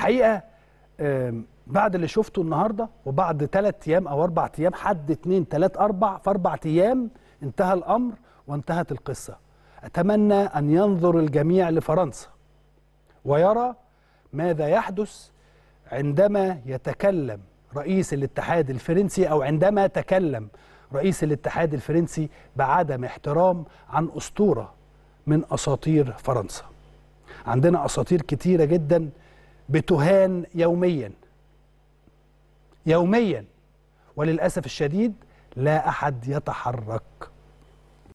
الحقيقه بعد اللي شفته النهارده وبعد ثلاث ايام او اربع ايام حد اثنين ثلاث اربع في اربع ايام انتهى الامر وانتهت القصه. اتمنى ان ينظر الجميع لفرنسا ويرى ماذا يحدث عندما يتكلم رئيس الاتحاد الفرنسي او عندما تكلم رئيس الاتحاد الفرنسي بعدم احترام عن اسطوره من اساطير فرنسا. عندنا اساطير كتيره جدا بتهان يوميا يوميا وللأسف الشديد لا أحد يتحرك